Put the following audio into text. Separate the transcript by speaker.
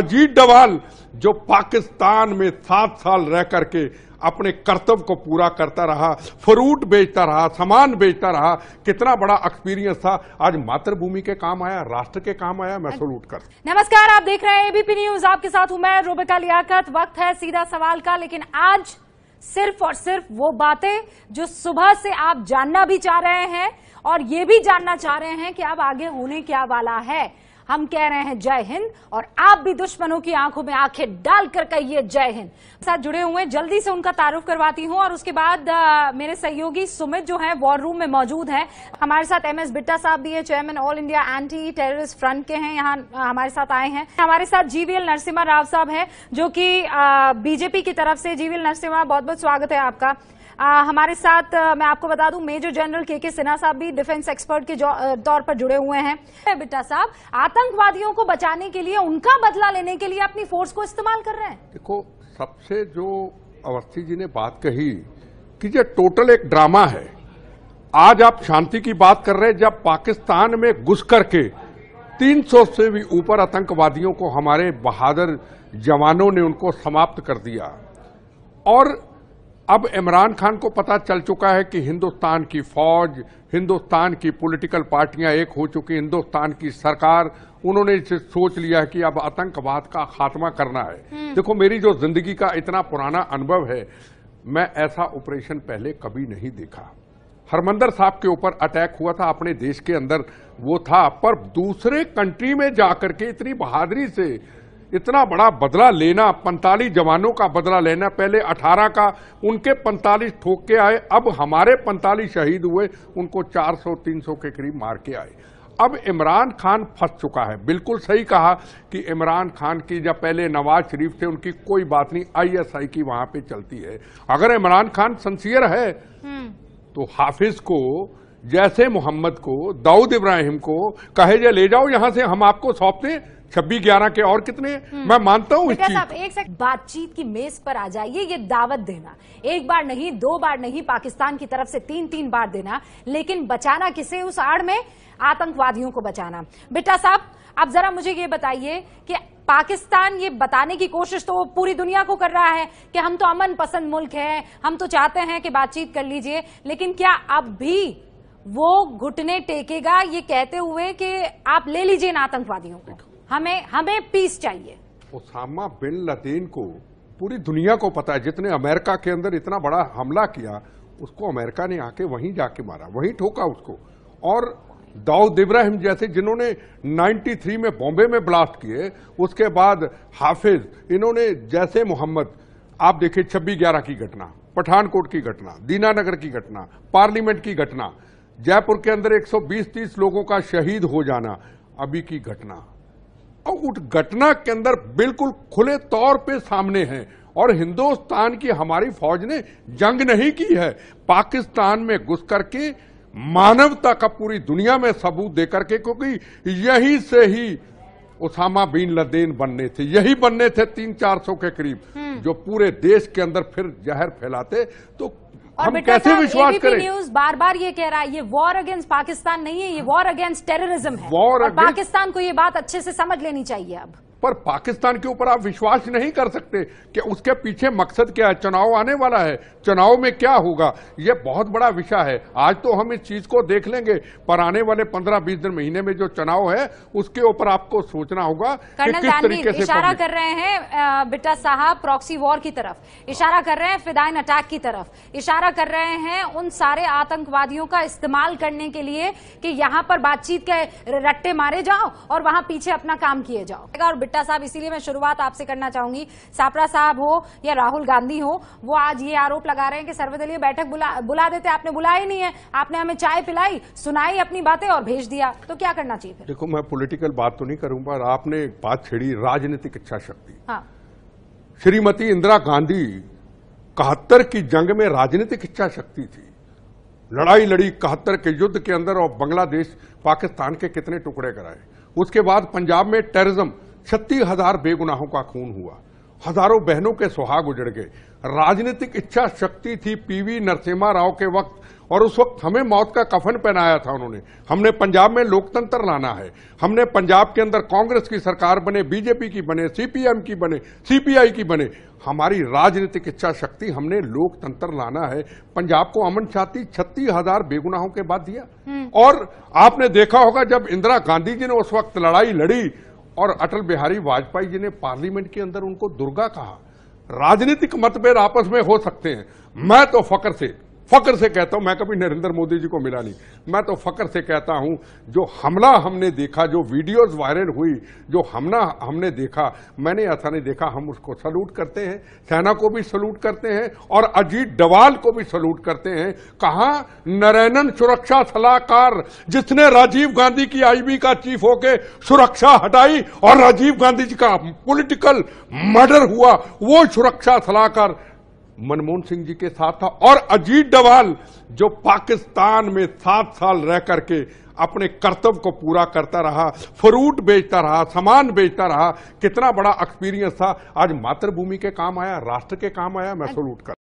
Speaker 1: अजीत डवाल जो पाकिस्तान में सात साल रह करके अपने कर्तव्य को पूरा करता रहा फ्रूट बेचता रहा सामान बेचता रहा कितना बड़ा एक्सपीरियंस था आज मातृभूमि के काम आया राष्ट्र के काम आया मैं सलूट कर
Speaker 2: नमस्कार आप देख रहे हैं एबीपी न्यूज आपके साथ हूं मैं रोबिका लियाकत वक्त है सीधा सवाल का लेकिन आज सिर्फ और सिर्फ वो बातें जो सुबह से आप जानना भी चाह रहे हैं और ये भी जानना चाह रहे हैं कि अब आगे होने क्या वाला है हम कह रहे हैं जय हिंद और आप भी दुश्मनों की आंखों में आंखें डालकर कहिए जय हिंद साथ जुड़े हुए जल्दी से उनका तारुफ करवाती हूं और उसके बाद आ, मेरे सहयोगी सुमित जो है वॉर रूम में मौजूद हैं हमारे साथ एम एस बिट्टा साहब भी है chairman All India Anti Terrorist Front के हैं यहाँ हमारे साथ आए हैं हमारे साथ जीवीएल नरसिम्हा राव साहब है जो की बीजेपी की तरफ से जीवीएल नरसिम्हा बहुत बहुत स्वागत है आपका आ, हमारे साथ आ, मैं आपको बता दूं मेजर जनरल के के सिन्हा साहब भी डिफेंस एक्सपर्ट के तौर पर जुड़े हुए हैं बिट्टा साहब आतंकवादियों को बचाने के लिए उनका बदला लेने के लिए अपनी फोर्स को इस्तेमाल कर रहे हैं
Speaker 1: देखो सबसे जो अवस्थी जी ने बात कही कि ये टोटल एक ड्रामा है आज आप शांति की बात कर रहे हैं जब पाकिस्तान में घुस करके 300 से भी ऊपर आतंकवादियों को हमारे बहादुर जवानों ने उनको समाप्त कर दिया और अब इमरान खान को पता चल चुका है कि हिंदुस्तान की फौज हिंदुस्तान की पॉलिटिकल पार्टियां एक हो चुकी हिंदुस्तान की सरकार उन्होंने सोच लिया कि अब आतंकवाद का खात्मा करना है हम्म। देखो मेरी जो जिंदगी का इतना पुराना अनुभव है मैं ऐसा ऑपरेशन पहले कभी नहीं देखा हरमंदर साहब के ऊपर अटैक हुआ था अपने देश के अंदर वो था पर दूसरे कंट्री में जाकर के इतनी बहादुरी से इतना बड़ा बदला लेना पैंतालीस जवानों का बदला लेना पहले अठारह का उनके पैंतालीस ठोक के आए अब हमारे पैंतालीस शहीद हुए उनको 400-300 के करीब मार के आए अब इमरान खान फंस चुका है बिल्कुल सही कहा कि इमरान खान की जब पहले नवाज शरीफ थे उनकी कोई बात नहीं आईएसआई की वहां पे चलती है अगर इमरान खान सन्सियर है हम्म। तो हाफिज को जैसे मोहम्मद को दाऊद इब्राहिम को कहे जे ले जाओ यहां से हम आपको सौंपते छब्बीस ग्यारह के और कितने
Speaker 2: हम्म। मैं मानता हूँ एक सेकंड बातचीत की मेज पर आ जाइए ये दावत देना एक बार नहीं दो बार नहीं पाकिस्तान की तरफ से तीन तीन बार देना लेकिन बचाना किसे उस आड़ में आतंकवादियों को बचाना बेटा साहब अब जरा मुझे ये बताइए कि पाकिस्तान ये बताने की कोशिश तो पूरी दुनिया को कर रहा है कि हम तो अमन पसंद मुल्क है हम तो चाहते हैं कि बातचीत कर लीजिए लेकिन क्या अब भी वो घुटने टेकेगा ये कहते हुए कि आप ले लीजिए इन आतंकवादियों को हमें हमें पीस चाहिए
Speaker 1: ओसामा बिन लदेन को पूरी दुनिया को पता है जितने अमेरिका के अंदर इतना बड़ा हमला किया उसको अमेरिका ने आके वहीं जाके मारा वहीं ठोका उसको और दाऊद इब्राहिम जैसे जिन्होंने 93 में बॉम्बे में ब्लास्ट किए उसके बाद हाफिज इन्होंने जैसे मोहम्मद आप देखे छब्बीस ग्यारह की घटना पठानकोट की घटना दीनानगर की घटना पार्लियामेंट की घटना जयपुर के अंदर 120-30 लोगों का शहीद हो जाना अभी की घटना उस घटना के अंदर बिल्कुल खुले तौर पे सामने हैं और हिंदुस्तान की हमारी फौज ने जंग नहीं की है पाकिस्तान में घुस करके मानवता का पूरी दुनिया में सबूत देकर के क्योंकि यहीं से ही उसामा बिन लदेन बनने थे यही बनने थे तीन चार सौ के करीब हम्म। जो पूरे देश के अंदर फिर जहर फैलाते तो
Speaker 2: और बेटा करें न्यूज बार बार ये कह रहा है ये वॉर अगेंस्ट पाकिस्तान नहीं है ये वॉर अगेंस्ट टेररिज्म है और पाकिस्तान को ये बात अच्छे से समझ लेनी चाहिए अब
Speaker 1: पर पाकिस्तान के ऊपर आप विश्वास नहीं कर सकते कि उसके पीछे मकसद क्या है चुनाव आने वाला है चुनाव में क्या होगा ये बहुत बड़ा विषय है आज तो हम इस चीज को देख लेंगे पर आने वाले पंद्रह बीस दिन महीने में जो चुनाव है उसके ऊपर आपको सोचना होगा कर्नल कि किस तरीके से इशारा कर
Speaker 2: रहे हैं बिट्टा साहब प्रॉक्सी वॉर की तरफ इशारा कर रहे हैं फिदाइन अटैक की तरफ इशारा कर रहे हैं उन सारे आतंकवादियों का इस्तेमाल करने के लिए कि यहाँ पर बातचीत के रट्टे मारे जाओ और वहां पीछे अपना काम किए जाओ और खट्टा साहब इसीलिए मैं शुरुआत आपसे करना चाहूंगी सापरा साहब हो या राहुल गांधी हो वो आज ये आरोप लगा रहे हैं कि सर्वदलीय बैठक बुला बुला देते आपने बुलाई नहीं है आपने हमें चाय पिलाई सुनाई अपनी बातें और भेज दिया तो क्या करना चाहिए
Speaker 1: देखो मैं पोलिटिकल बात तो नहीं करूंगा आपने एक बात छेड़ी राजनीतिक इच्छा शक्ति हाँ। श्रीमती इंदिरा गांधी कहत्तर की जंग में राजनीतिक इच्छा शक्ति थी लड़ाई लड़ी कहत्तर के युद्ध के अंदर और बांग्लादेश पाकिस्तान के कितने टुकड़े कराए उसके बाद पंजाब में टेररिज्म छत्तीस हजार बेगुनाहों का खून हुआ हजारों बहनों के सुहाग उजड़ गए राजनीतिक इच्छा शक्ति थी पीवी नरसिम्हा राव के वक्त और उस वक्त हमें मौत का कफन पहनाया था उन्होंने हमने पंजाब में लोकतंत्र लाना है हमने पंजाब के अंदर कांग्रेस की सरकार बने बीजेपी की बने सीपीएम की बने सीपीआई की बने हमारी राजनीतिक इच्छा शक्ति हमने लोकतंत्र लाना है पंजाब को अमन छाती छत्तीस हजार बेगुनाहों के बाद दिया हम्म। और आपने देखा होगा जब इंदिरा गांधी जी ने उस वक्त लड़ाई लड़ी और अटल बिहारी वाजपेयी जी ने पार्लियामेंट के अंदर उनको दुर्गा कहा राजनीतिक मतभेद आपस में हो सकते हैं मैं तो फकर से फकर से कहता हूं मैं कभी नरेंद्र मोदी जी को मिला नहीं मैं तो फकर से कहता हूं जो हमला हमने देखा जो वीडियोस वायरल हुई जो हमला हमने देखा मैंने ऐसा नहीं देखा हम उसको सल्यूट करते हैं सेना को भी सल्यूट करते हैं और अजीत डवाल को भी सल्यूट करते हैं कहा नरेनन सुरक्षा सलाहकार जिसने राजीव गांधी की आई का चीफ होके सुरक्षा हटाई और राजीव गांधी जी का पोलिटिकल मर्डर हुआ वो सुरक्षा सलाहकार मनमोहन सिंह जी के साथ था और अजीत डवाल जो पाकिस्तान में सात साल रह करके अपने कर्तव्य को पूरा करता रहा फ्रूट बेचता रहा सामान बेचता रहा कितना बड़ा एक्सपीरियंस था आज मातृभूमि के काम आया राष्ट्र के काम आया मैं सलूट कर